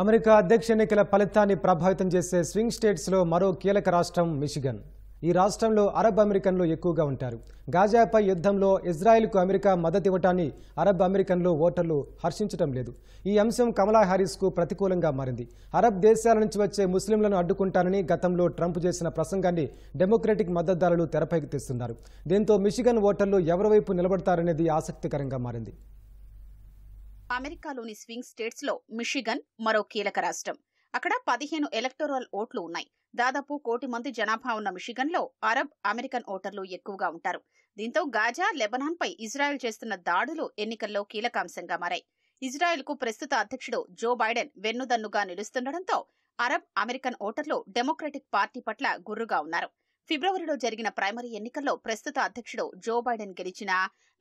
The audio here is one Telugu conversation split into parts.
అమెరికా అధ్యక్ష ఎన్నికల ఫలితాన్ని ప్రభావితం చేసే స్వింగ్ స్టేట్స్లో మరో కీలక రాష్ట్రం మిషిగన్ ఈ రాష్ట్రంలో అరబ్ అమెరికన్లు ఎక్కువగా ఉంటారు గాజాపై యుద్ధంలో ఇజ్రాయెల్కు అమెరికా మద్దతు ఇవ్వటాన్ని అరబ్ అమెరికన్లు ఓటర్లు హర్షించడం లేదు ఈ అంశం కమలా కు ప్రతికూలంగా మారింది అరబ్ దేశాల నుంచి వచ్చే ముస్లింలను అడ్డుకుంటానని గతంలో ట్రంప్ చేసిన ప్రసంగాన్ని డెమోక్రటిక్ మద్దతుదారులు తెరపైకి తెస్తున్నారు దీంతో మిషిగన్ ఓటర్లు ఎవరి వైపు నిలబడతారనేది ఆసక్తికరంగా మారింది అమెరికాలోని స్వింగ్ స్టేట్స్ లో మిషిగన్ మరో కీలక రాష్ట్రం అక్కడ పదిహేను ఎలక్టోరల్ ఓట్లు ఉన్నాయి దాదాపు కోటి మంది జనాభా ఉన్న మిషిగన్ లో అరబ్ అమెరికన్ ఓటర్లు ఎక్కువగా ఉంటారు దీంతో గాజా లెబనాన్ పై ఇజ్రాయెల్ చేస్తున్న దాడులు ఎన్నికల్లో కీలకాంశంగా మారాయి ఇజ్రాయెల్ కు ప్రస్తుత అధ్యక్షుడు జో బైడెన్ వెన్నుదన్నుగా నిలుస్తుండటంతో అరబ్ అమెరికన్ ఓటర్లు డెమోక్రటిక్ పార్టీ పట్ల గుర్రుగా ఉన్నారు ఫిబ్రవరిలో జరిగిన ప్రైమరీ ఎన్నికల్లో ప్రస్తుత అధ్యక్షుడు జో బైడెన్ గెలిచిన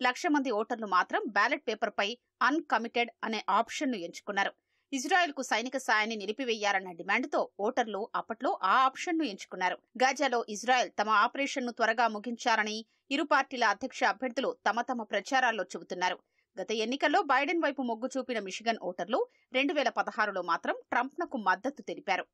లక్ష మంది ఓటర్లు మాత్రం బ్యాలెట్ పేపర్పై అన్కమిటెడ్ అనే ఆప్షన్ను ఎంచుకున్నారు ఇజ్రాయెల్కు సైనిక సాయాన్ని నిలిపివేయాలన్న డిమాండ్తో ఓటర్లు అప్పట్లో ఆ ఆప్షన్ను ఎంచుకున్నారు గాజాలో ఇజ్రాయెల్ తమ ఆపరేషన్ను త్వరగా ముగించారని ఇరు పార్టీల అధ్యక్ష అభ్యర్థులు తమ తమ ప్రచారాల్లో చెబుతున్నారు గత ఎన్నికల్లో బైడెన్ వైపు మొగ్గు చూపిన మిషిగన్ ఓటర్లు రెండు వేల పదహారులో మాత్రం ట్రంప్నకు మద్దతు తెలిపారు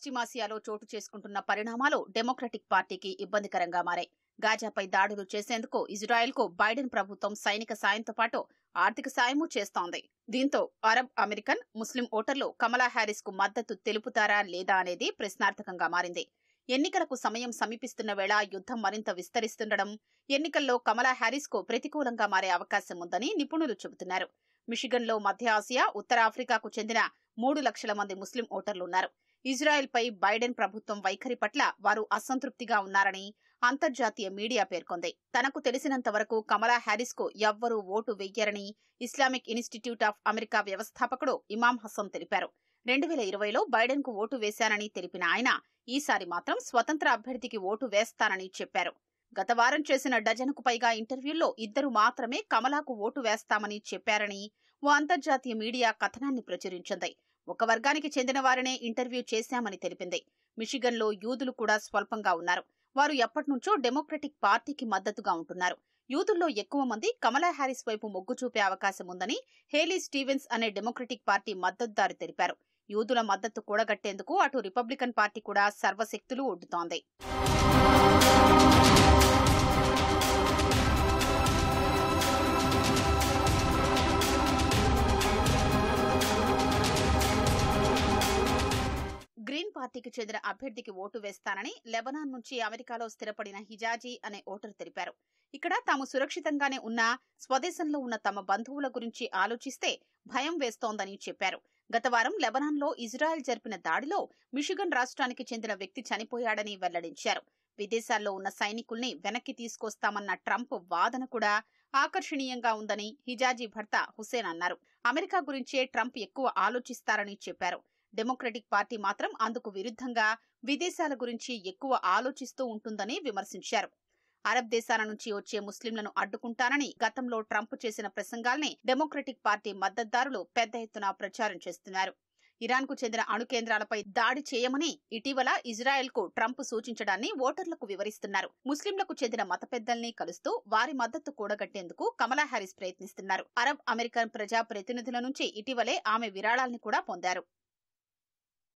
పశ్చిమాసియాలో చోటు చేసుకుంటున్న పరిణామాలు డెమోక్రటిక్ పార్టీకి ఇబ్బందికరంగా మారాయి గాజాపై దాడులు చేసేందుకు ఇజ్రాయెల్కు బైడెన్ ప్రభుత్వం సైనిక సాయంతో పాటు ఆర్థిక సాయమూ చేస్తోంది దీంతో అరబ్ అమెరికన్ ముస్లిం ఓటర్లు కమలా హ్యారిస్ కు మద్దతు తెలుపుతారా లేదా అనేది ప్రశ్నార్థకంగా మారింది ఎన్నికలకు సమయం సమీపిస్తున్న వేళ యుద్ధం మరింత విస్తరిస్తుండడం ఎన్నికల్లో కమలా హ్యారిస్ కు ప్రతికూలంగా మారే అవకాశం ఉందని నిపుణులు చెబుతున్నారు మిషిగన్లో మధ్య ఆసియా ఉత్తరాఫ్రికాకు చెందిన మూడు లక్షల మంది ముస్లిం ఓటర్లున్నారు ఇజ్రాయెల్పై బైడెన్ ప్రభుత్వం వైఖరి పట్ల వారు అసంతృప్తిగా ఉన్నారని అంతర్జాతీయ మీడియా పేర్కొంది తనకు తెలిసినంత వరకు కమలా హ్యారిస్కు ఎవ్వరూ ఓటు వెయ్యరని ఇస్లామిక్ ఇన్స్టిట్యూట్ ఆఫ్ అమెరికా వ్యవస్థాపకుడు ఇమాం హసన్ తెలిపారు రెండు వేల ఇరవైలో బైడెన్కు ఓటు వేశానని తెలిపిన ఆయన ఈసారి మాత్రం స్వతంత్ర అభ్యర్థికి ఓటు వేస్తానని చెప్పారు గత వారం చేసిన డజన్కు పైగా ఇంటర్వ్యూల్లో ఇద్దరు మాత్రమే కమలాకు ఓటు వేస్తామని చెప్పారని ఓ అంతర్జాతీయ మీడియా కథనాన్ని ప్రచురించింది ఒక వర్గానికి చెందిన వారినే ఇంటర్వ్యూ చేశామని తెలిపింది మిషిగన్లో యూదులు కూడా స్వల్పంగా ఉన్నారు వారు ఎప్పటినుంచో డెమోక్రటిక్ పార్టీకి మద్దతుగా ఉంటున్నారు యూదుల్లో ఎక్కువ మంది కమలా హ్యారిస్ వైపు మొగ్గు చూపే అవకాశం ఉందని హేలీ స్టీవెన్స్ అనే డెమోక్రటిక్ పార్టీ మద్దతుదారు తెలిపారు యూదుల మద్దతు కూడగట్టేందుకు అటు రిపబ్లికన్ పార్టీ కూడా సర్వశక్తులు ఒడ్డుతోంది పార్టీకి చెందిన అభ్యర్థికి ఓటు వేస్తానని లెబనాన్ నుంచి అమెరికాలో స్థిరపడిన హిజాజీ అనే ఓటరు తెలిపారు ఇక్కడ తాము సురక్షితంగానే ఉన్నా స్వదేశంలో ఉన్న తమ బంధువుల గురించి ఆలోచిస్తే భయం వేస్తోందని చెప్పారు గత వారం లెబనాన్లో ఇజ్రాయెల్ జరిపిన దాడిలో మిషిగన్ రాష్ట్రానికి చెందిన వ్యక్తి చనిపోయాడని వెల్లడించారు విదేశాల్లో ఉన్న సైనికుల్ని వెనక్కి తీసుకొస్తామన్న ట్రంప్ వాదన కూడా ఆకర్షణీయంగా ఉందని హిజాజీ భర్త హుసేన్ అన్నారు అమెరికా గురించే ట్రంప్ ఎక్కువ ఆలోచిస్తారని చెప్పారు డెమోక్రటిక్ పార్టీ మాత్రం అందుకు విరుద్ధంగా విదేశాల గురించి ఎక్కువ ఆలోచిస్తూ ఉంటుందని విమర్శించారు అరబ్ దేశాల నుంచి వచ్చే ముస్లింలను అడ్డుకుంటానని గతంలో ట్రంప్ చేసిన ప్రసంగాల్ని డెమోక్రటిక్ పార్టీ మద్దతుదారులు పెద్ద ఎత్తున ప్రచారం చేస్తున్నారు ఇరాన్కు చెందిన అణు కేంద్రాలపై దాడి చేయమని ఇటీవల ఇజ్రాయెల్కు ట్రంప్ సూచించడాన్ని ఓటర్లకు వివరిస్తున్నారు ముస్లింలకు చెందిన మత పెద్దల్ని కలుస్తూ వారి మద్దతు కూడగట్టేందుకు కమలా హారిస్ ప్రయత్నిస్తున్నారు అరబ్ అమెరికన్ ప్రజా ప్రతినిధుల నుంచి ఇటీవలే ఆమె విరాళాల్ని కూడా పొందారు